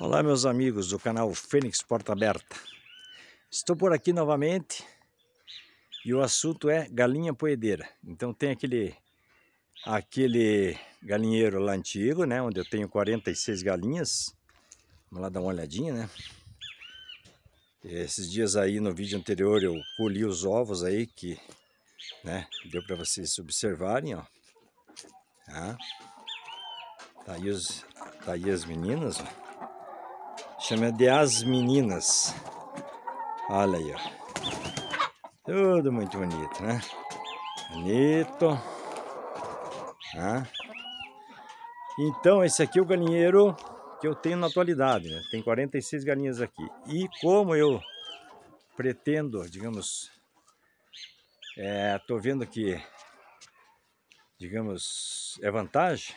Olá meus amigos do canal Fênix Porta Aberta. Estou por aqui novamente e o assunto é galinha poedeira. Então tem aquele aquele galinheiro lá antigo, né, onde eu tenho 46 galinhas. Vamos lá dar uma olhadinha, né? Esses dias aí no vídeo anterior eu colhi os ovos aí que, né, deu para vocês observarem, ó. Tá? Tá aí os tá aí as meninas, Chama de As Meninas. Olha aí, ó. Tudo muito bonito, né? Bonito. Ah. Então, esse aqui é o galinheiro que eu tenho na atualidade, né? Tem 46 galinhas aqui. E como eu pretendo, digamos, é, tô vendo que, digamos, é vantagem,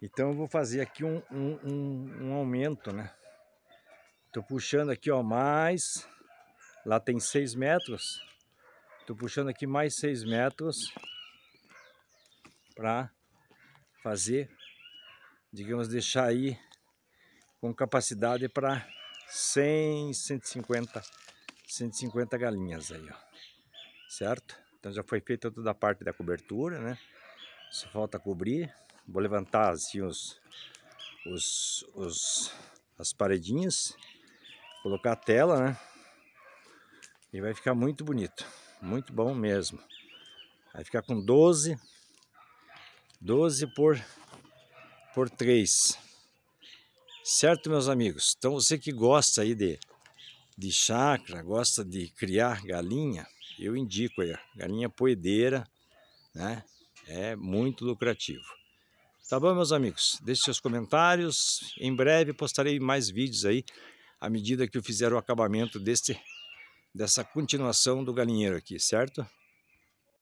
então eu vou fazer aqui um, um, um, um aumento, né? Tô puxando aqui, ó, mais... Lá tem 6 metros. Tô puxando aqui mais 6 metros para fazer, digamos, deixar aí com capacidade para 100, 150, 150 galinhas aí, ó. Certo? Então já foi feita toda a parte da cobertura, né? Só falta cobrir. Vou levantar assim os, os, os as paredinhas colocar a tela, né? E vai ficar muito bonito, muito bom mesmo. Vai ficar com 12, 12 por, por 3. Certo, meus amigos? Então você que gosta aí de, de chácara, gosta de criar galinha, eu indico aí, galinha poedeira, né? É muito lucrativo. Tá bom, meus amigos? Deixe seus comentários. Em breve postarei mais vídeos aí à medida que eu fizer o acabamento desse, dessa continuação do galinheiro aqui, certo?